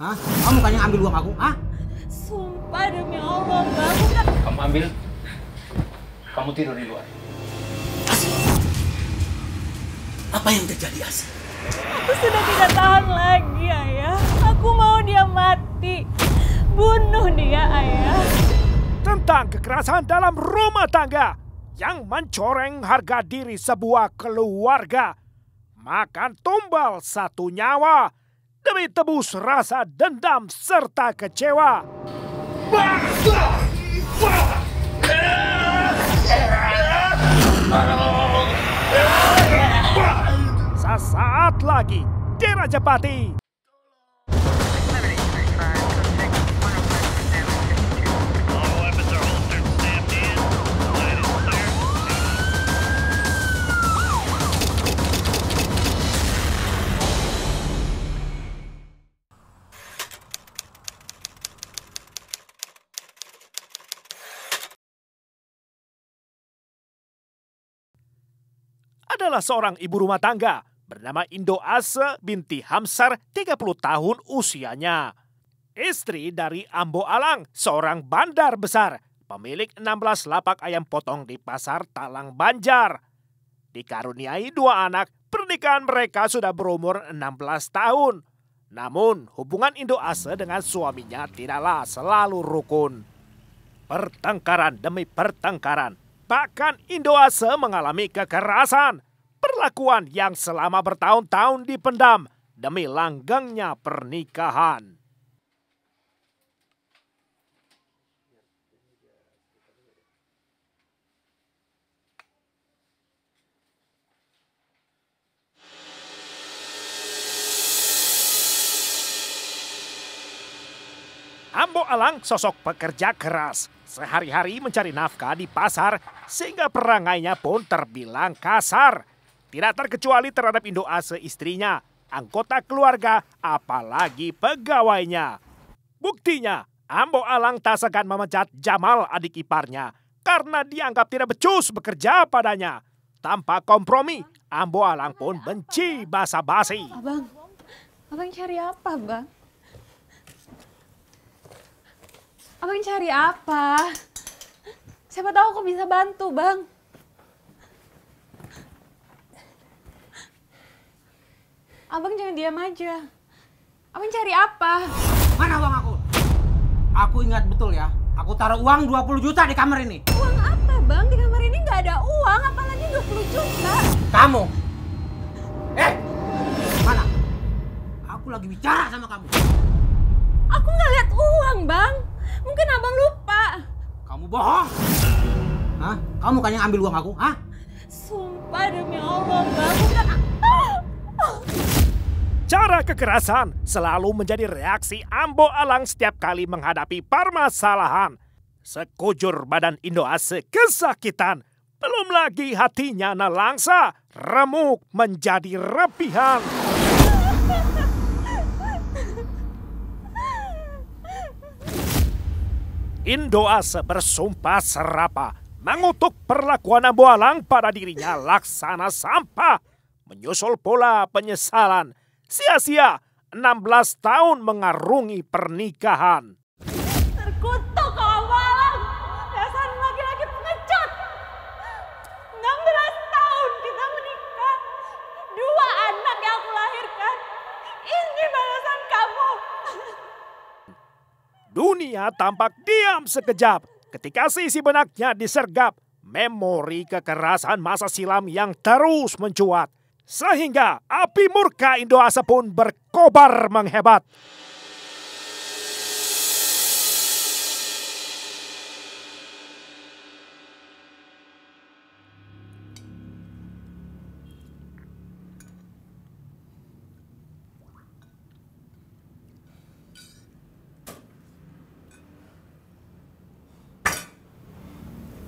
Hah? Kamu kan yang ambil uang aku? Hah? Sumpah demi Allah, Mbak. Kamu ambil. Kamu tidur di luar. Asih. Apa yang terjadi, Asih? Aku sudah tidak tahan lagi, Ayah. Aku mau dia mati. Bunuh dia, Ayah. Tentang kekerasan dalam rumah tangga yang mencoreng harga diri sebuah keluarga. Makan tumbal satu nyawa demi tebus rasa dendam serta kecewa. Saat lagi di Pati. adalah seorang ibu rumah tangga bernama Indo Ase binti Hamsar 30 tahun usianya. Istri dari Ambo Alang, seorang bandar besar, pemilik 16 lapak ayam potong di pasar Talang Banjar. Dikaruniai dua anak, pernikahan mereka sudah berumur 16 tahun. Namun, hubungan Indo Ase dengan suaminya tidaklah selalu rukun. Pertengkaran demi pertengkaran, bahkan Indo Ase mengalami kekerasan – Perlakuan yang selama bertahun-tahun dipendam demi langgengnya pernikahan. Ambo Alang sosok pekerja keras. Sehari-hari mencari nafkah di pasar sehingga perangainya pun terbilang kasar. Tidak terkecuali terhadap Indo Ase istrinya, anggota keluarga, apalagi pegawainya. Buktinya, Ambo Alang tak segan memecat Jamal adik iparnya karena dianggap tidak becus bekerja padanya. Tanpa kompromi, Ambo Alang pun benci basa-basi. Abang, abang cari apa, Bang? Abang cari apa? Siapa tahu aku bisa bantu, Bang. Abang jangan diam aja. Abang cari apa? Mana uang aku? Aku ingat betul ya. Aku taruh uang 20 juta di kamar ini. Uang apa, Bang? Di kamar ini nggak ada uang, apalagi 20 juta. Kamu? Eh! Mana? Aku lagi bicara sama kamu. Aku nggak lihat uang, Bang. Mungkin abang lupa. Kamu bohong. Hah? Kamu kan yang ambil uang aku, hah? Sumpah demi Allah, Bang. Bukan Cara kekerasan selalu menjadi reaksi Ambo Alang setiap kali menghadapi permasalahan. Sekujur badan Indoase kesakitan, belum lagi hatinya nalangsa, remuk menjadi repihan. Indoase bersumpah serapa mengutuk perlakuan Ambo Alang pada dirinya laksana sampah menyusul pola penyesalan sia-sia 16 tahun mengarungi pernikahan. Terkutuk kau malang, dasar laki-laki pengecut. 16 tahun kita menikah, dua anak yang aku lahirkan. Ini balasan kamu. Dunia tampak diam sekejap ketika sisi benaknya disergap memori kekerasan masa silam yang terus mencuat sehingga api murka Indoasa pun berkobar menghebat.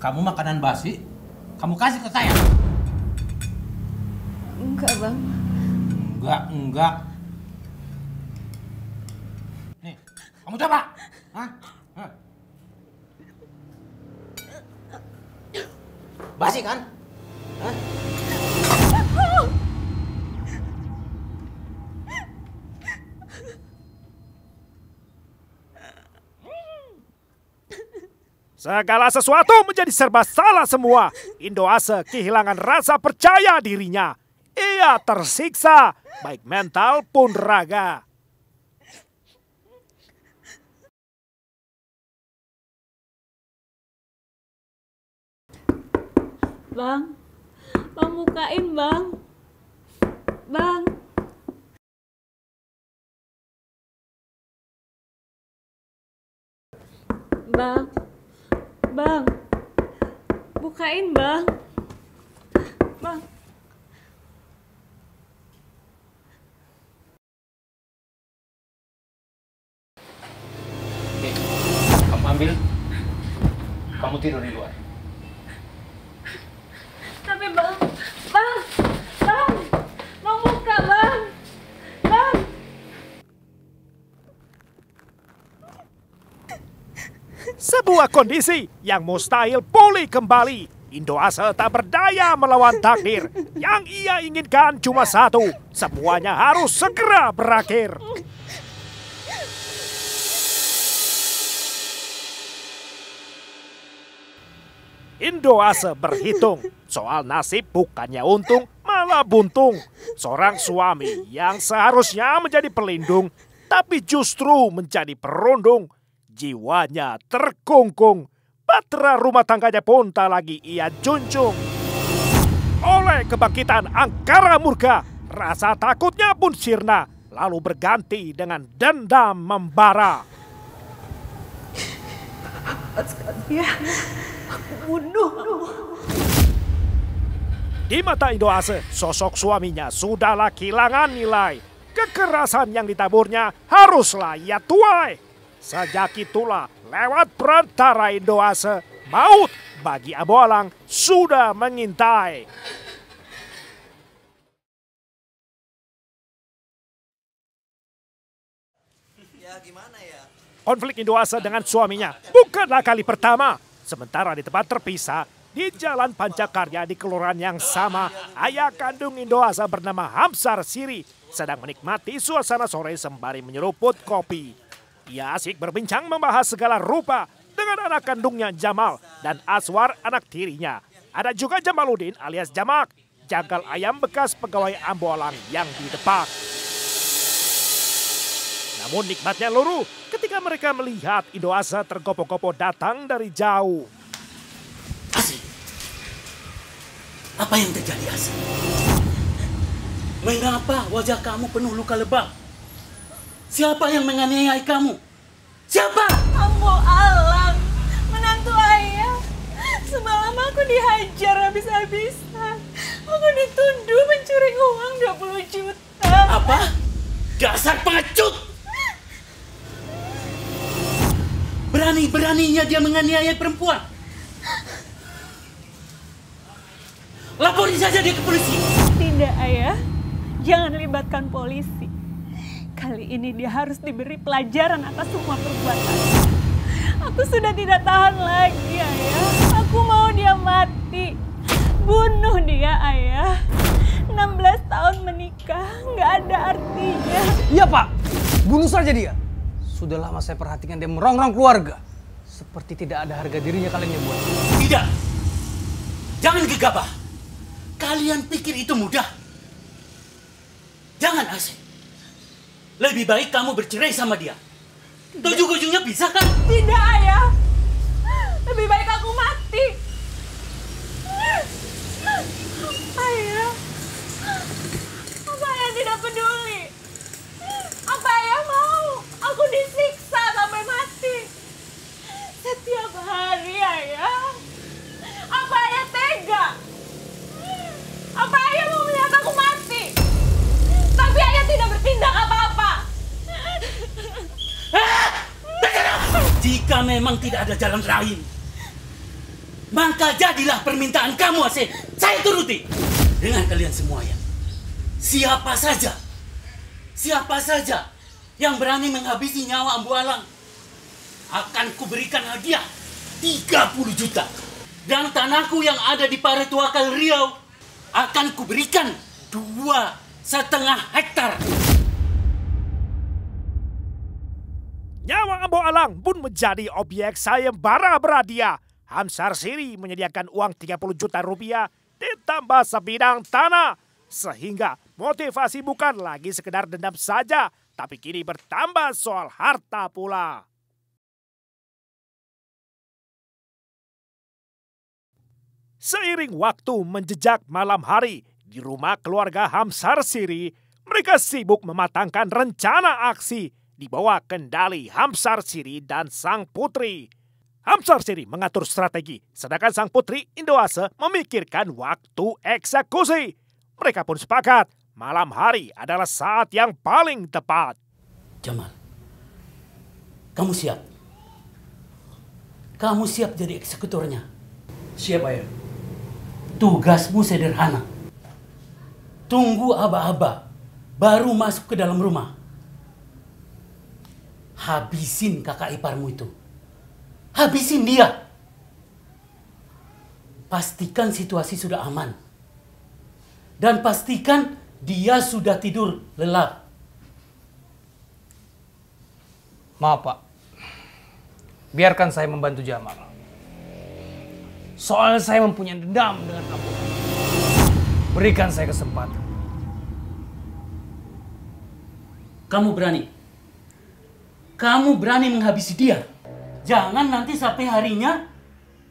kamu makanan basi, kamu kasih ke saya suka bang enggak enggak nih kamu coba Hah? Hah? basi kan Segala sesuatu menjadi serba salah semua. Indoase kehilangan rasa percaya dirinya ia tersiksa, baik mental pun raga. Bang, Bang bukain bang. Bang. Bang. Bang. Bukain bang. Bang. sebuah kondisi yang mustahil pulih kembali. Indoase tak berdaya melawan takdir. Yang ia inginkan cuma satu, semuanya harus segera berakhir. Indoase berhitung soal nasib bukannya untung malah buntung. Seorang suami yang seharusnya menjadi pelindung tapi justru menjadi perundung Jiwanya terkungkung. Patra rumah tangganya pun tak lagi ia junjung. Oleh kebangkitan Angkara Murka, rasa takutnya pun sirna. Lalu berganti dengan dendam membara. Ya, Di mata Indoase, sosok suaminya sudahlah kehilangan nilai. Kekerasan yang ditaburnya haruslah ia tuai. Sejak itulah lewat perantara Indoase, maut bagi Abolang sudah mengintai. Ya gimana ya? Konflik Indoasa dengan suaminya bukanlah kali pertama. Sementara di tempat terpisah, di Jalan Pancakarya di kelurahan yang sama, ayah kandung Indoasa bernama Hamsar Siri sedang menikmati suasana sore sembari menyeruput kopi. Ia asik berbincang membahas segala rupa dengan anak kandungnya Jamal dan Aswar anak tirinya. Ada juga Jamaluddin alias Jamak, jagal ayam bekas pegawai Ambolang yang didepak. Namun nikmatnya luruh ketika mereka melihat Indoasa tergopo-gopo datang dari jauh. Asih, apa yang terjadi Asih? Mengapa wajah kamu penuh luka lebam? Siapa yang menganiaya kamu? Siapa? Kamu Alam, menantu ayah. Semalam aku dihajar habis-habisan. Aku dituduh mencuri uang 20 juta. Apa? Dasar pengecut! Berani-beraninya dia menganiaya perempuan. Laporin saja dia ke polisi. Tidak, ayah. Jangan libatkan polisi. Kali ini dia harus diberi pelajaran atas semua perbuatan. Aku sudah tidak tahan lagi, Ayah. Aku mau dia mati. Bunuh dia, Ayah. 16 tahun menikah, nggak ada artinya. Iya, Pak. Bunuh saja dia. Sudah lama saya perhatikan dia merongrong keluarga. Seperti tidak ada harga dirinya kalian yang buat. Tidak. Jangan gegabah. Kalian pikir itu mudah? Jangan asik. Lebih baik kamu bercerai sama dia. Ujung-ujungnya bisa kan? Tidak, Ayah. Lebih baik aku mati. Ayah. Apa Ayah tidak peduli? Apa Ayah mau? Aku disiksa sampai mati. Setiap hari, Ayah. Apa Ayah tega? Apa Ayah mau melihat aku mati? Tapi Ayah tidak bertindak apa jika memang tidak ada jalan lain, maka jadilah permintaan kamu, Asen. Saya turuti dengan kalian semua ya. Siapa saja, siapa saja yang berani menghabisi nyawa Ambu Alang, akan kuberikan hadiah 30 juta. Dan tanahku yang ada di Paretuakal Riau akan kuberikan dua setengah hektar. Nyawa Ambo Alang pun menjadi objek sayembara beradia. Hamsar Siri menyediakan uang 30 juta rupiah ditambah sebidang tanah. Sehingga motivasi bukan lagi sekedar dendam saja, tapi kini bertambah soal harta pula. Seiring waktu menjejak malam hari, di rumah keluarga Hamsar Siri, mereka sibuk mematangkan rencana aksi di bawah kendali Hamsar Siri dan sang putri. Hamsar Siri mengatur strategi, sedangkan sang putri Indoase memikirkan waktu eksekusi. Mereka pun sepakat, malam hari adalah saat yang paling tepat. Jamal, kamu siap? Kamu siap jadi eksekutornya? Siap, Ayah. Tugasmu sederhana. Tunggu aba-aba, baru masuk ke dalam rumah habisin kakak iparmu itu. Habisin dia. Pastikan situasi sudah aman. Dan pastikan dia sudah tidur lelap. Maaf Pak, biarkan saya membantu Jamal. Soal saya mempunyai dendam dengan kamu. Berikan saya kesempatan. Kamu berani kamu berani menghabisi dia. Jangan nanti sampai harinya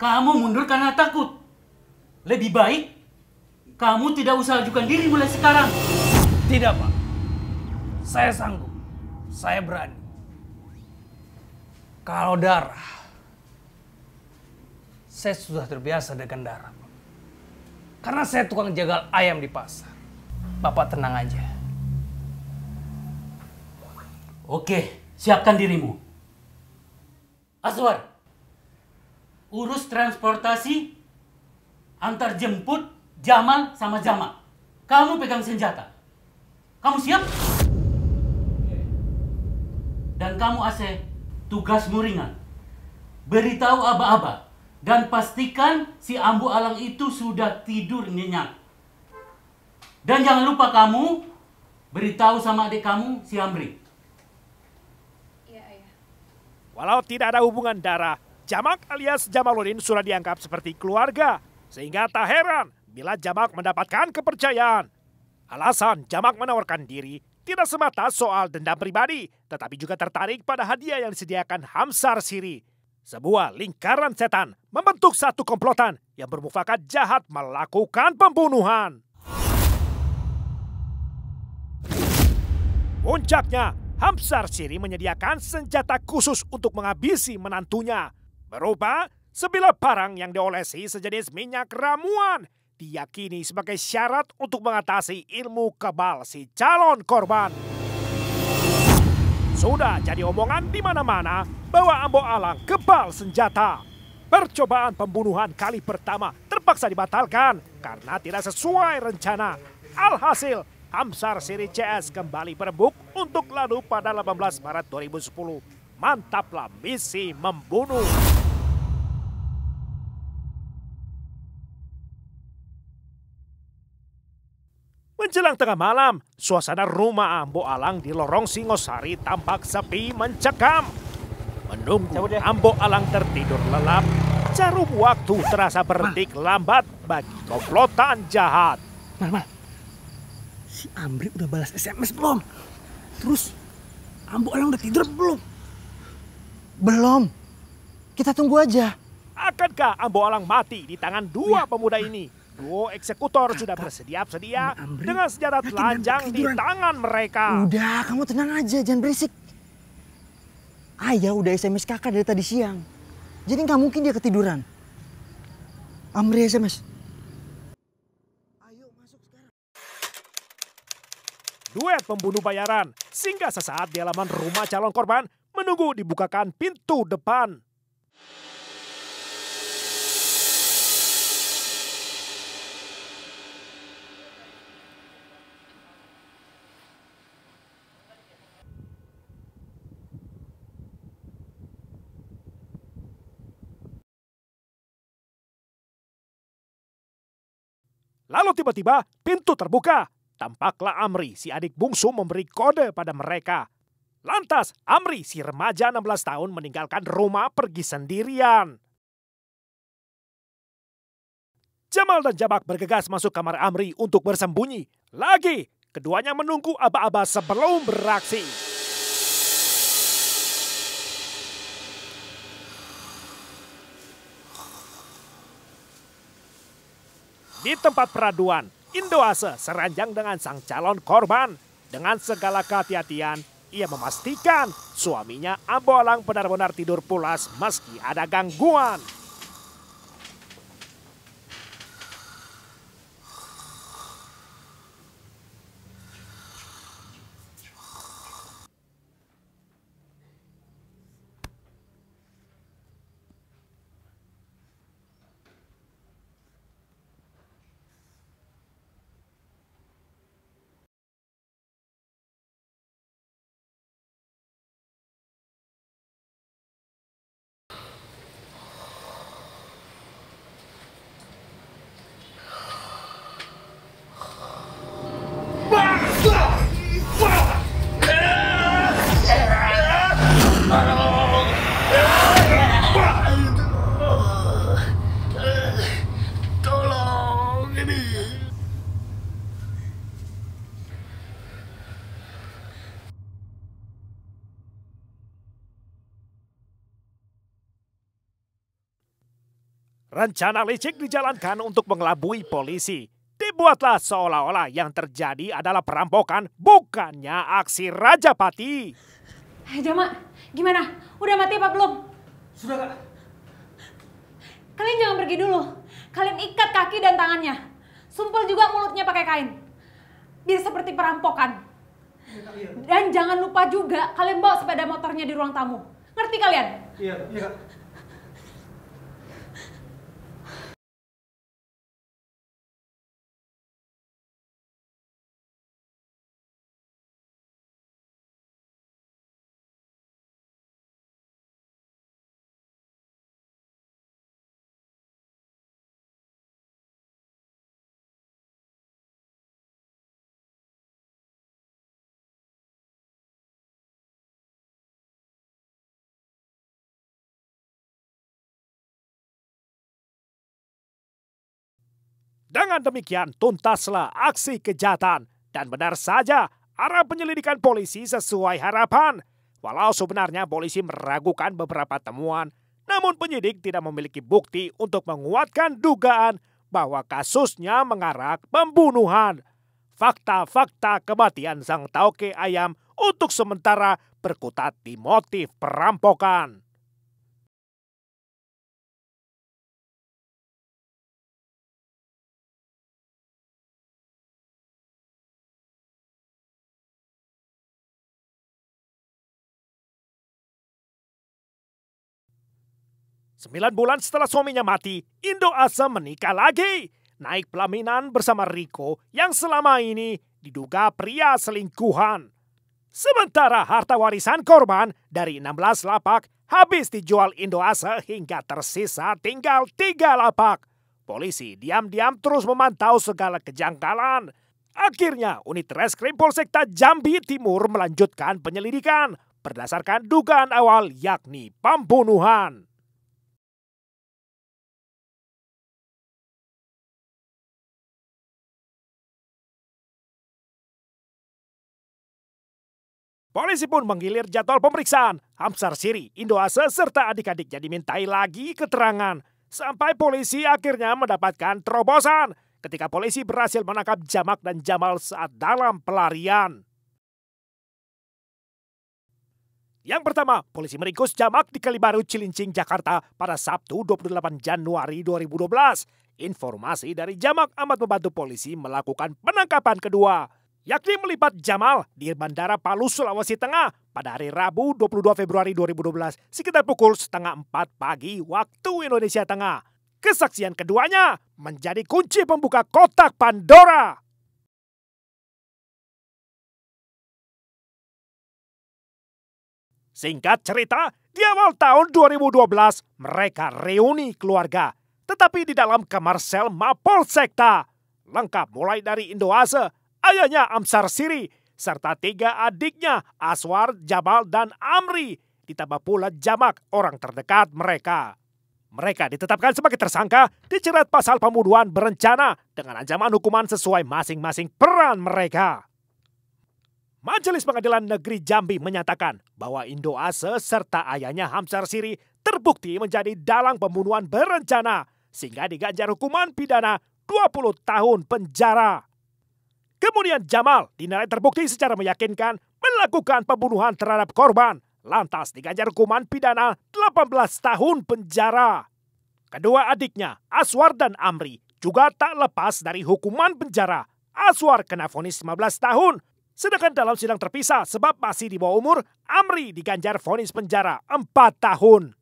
kamu mundur karena takut. Lebih baik kamu tidak usah ajukan diri mulai sekarang. Tidak, Pak. Saya sanggup. Saya berani. Kalau darah, saya sudah terbiasa dengan darah. Karena saya tukang jagal ayam di pasar. Bapak tenang aja. Oke siapkan dirimu. Aswar, urus transportasi, antar jemput, Jamal sama Jamal. Kamu pegang senjata. Kamu siap? Dan kamu AC, tugasmu ringan. Beritahu aba-aba dan pastikan si Ambu Alang itu sudah tidur nyenyak. Dan jangan lupa kamu beritahu sama adik kamu si Amri. Walau tidak ada hubungan darah, Jamak alias Jamaludin sudah dianggap seperti keluarga. Sehingga tak heran bila Jamak mendapatkan kepercayaan. Alasan Jamak menawarkan diri tidak semata soal dendam pribadi, tetapi juga tertarik pada hadiah yang disediakan Hamsar Siri. Sebuah lingkaran setan membentuk satu komplotan yang bermufakat jahat melakukan pembunuhan. Puncaknya, Hamsar Siri menyediakan senjata khusus untuk menghabisi menantunya. Berupa sebilah parang yang diolesi sejenis minyak ramuan. Diyakini sebagai syarat untuk mengatasi ilmu kebal si calon korban. Sudah jadi omongan di mana-mana bahwa Ambo Alang kebal senjata. Percobaan pembunuhan kali pertama terpaksa dibatalkan karena tidak sesuai rencana. Alhasil, Amsar Siri CS kembali berembuk untuk lalu pada 18 Maret 2010. Mantaplah misi membunuh. Menjelang tengah malam, suasana rumah Ambo Alang di lorong Singosari tampak sepi mencekam. Menunggu ya. Ambo Alang tertidur lelap, jarum waktu terasa berdetik lambat bagi komplotan jahat. Mal, mal si Amri udah balas SMS belum? Terus Ambo Alang udah tidur belum? Belum. Kita tunggu aja. Akankah Ambo Alang mati di tangan dua ya. pemuda ini? Duo eksekutor Kakak. sudah bersedia-sedia dengan senjata telanjang di tangan mereka. Udah, kamu tenang aja, jangan berisik. Ayah ya udah SMS kakak dari tadi siang. Jadi nggak mungkin dia ketiduran. Amri SMS. duet pembunuh bayaran. Sehingga sesaat di halaman rumah calon korban menunggu dibukakan pintu depan. Lalu tiba-tiba pintu terbuka Tampaklah Amri, si adik bungsu memberi kode pada mereka. Lantas, Amri, si remaja 16 tahun meninggalkan rumah pergi sendirian. Jamal dan Jabak bergegas masuk kamar Amri untuk bersembunyi. Lagi, keduanya menunggu aba-aba sebelum beraksi. Di tempat peraduan, Indoase seranjang dengan sang calon korban. Dengan segala kehati-hatian, ia memastikan suaminya Ambolang benar-benar tidur pulas meski ada gangguan. Rencana licik dijalankan untuk mengelabui polisi. Dibuatlah seolah-olah yang terjadi adalah perampokan, bukannya aksi Raja Pati. Hei eh, Jama, gimana? Udah mati apa belum? Sudah kak. Kalian jangan pergi dulu. Kalian ikat kaki dan tangannya. Sumpel juga mulutnya pakai kain. Biar seperti perampokan. Iya, iya. Dan jangan lupa juga kalian bawa sepeda motornya di ruang tamu. Ngerti kalian? Iya, iya Dengan demikian tuntaslah aksi kejahatan dan benar saja arah penyelidikan polisi sesuai harapan. Walau sebenarnya polisi meragukan beberapa temuan, namun penyidik tidak memiliki bukti untuk menguatkan dugaan bahwa kasusnya mengarah pembunuhan. Fakta-fakta kematian sang tauke ayam untuk sementara berkutat di motif perampokan. Sembilan bulan setelah suaminya mati, Indo Asa menikah lagi. Naik pelaminan bersama Riko yang selama ini diduga pria selingkuhan. Sementara harta warisan korban dari 16 lapak habis dijual Indo Indoasa hingga tersisa tinggal tiga lapak. Polisi diam-diam terus memantau segala kejanggalan. Akhirnya, unit reskrim Polsekta Jambi Timur melanjutkan penyelidikan berdasarkan dugaan awal yakni pembunuhan. Polisi pun menggilir jadwal pemeriksaan. Hamsar Siri, Indoase, serta adik-adiknya dimintai lagi keterangan. Sampai polisi akhirnya mendapatkan terobosan ketika polisi berhasil menangkap Jamak dan Jamal saat dalam pelarian. Yang pertama, polisi meringkus Jamak di Kalibaru, Cilincing, Jakarta pada Sabtu 28 Januari 2012. Informasi dari Jamak amat membantu polisi melakukan penangkapan kedua yakni melipat Jamal di Bandara Palu, Sulawesi Tengah pada hari Rabu 22 Februari 2012 sekitar pukul setengah empat pagi waktu Indonesia Tengah. Kesaksian keduanya menjadi kunci pembuka kotak Pandora. Singkat cerita, di awal tahun 2012 mereka reuni keluarga. Tetapi di dalam kamar sel Mapol Sekta. Lengkap mulai dari Indoase, ayahnya Amsar Siri, serta tiga adiknya Aswar, Jabal dan Amri, ditambah pula Jamak, orang terdekat mereka. Mereka ditetapkan sebagai tersangka, dijerat pasal pembunuhan berencana dengan ancaman hukuman sesuai masing-masing peran mereka. Majelis Pengadilan Negeri Jambi menyatakan bahwa Indo Ase serta ayahnya Hamsar Siri terbukti menjadi dalang pembunuhan berencana sehingga diganjar hukuman pidana 20 tahun penjara. Kemudian Jamal dinilai terbukti secara meyakinkan melakukan pembunuhan terhadap korban. Lantas diganjar hukuman pidana 18 tahun penjara. Kedua adiknya, Aswar dan Amri, juga tak lepas dari hukuman penjara. Aswar kena vonis 15 tahun. Sedangkan dalam sidang terpisah sebab masih di bawah umur, Amri diganjar vonis penjara 4 tahun.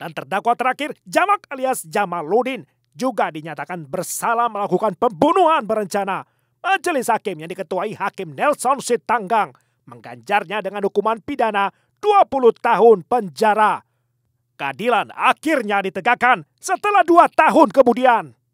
Dan terdakwa terakhir, Jamak alias Jamaluddin, juga dinyatakan bersalah melakukan pembunuhan berencana Majelis Hakim yang diketuai Hakim Nelson Sitanggang mengganjarnya dengan hukuman pidana 20 tahun penjara. Keadilan akhirnya ditegakkan setelah dua tahun kemudian.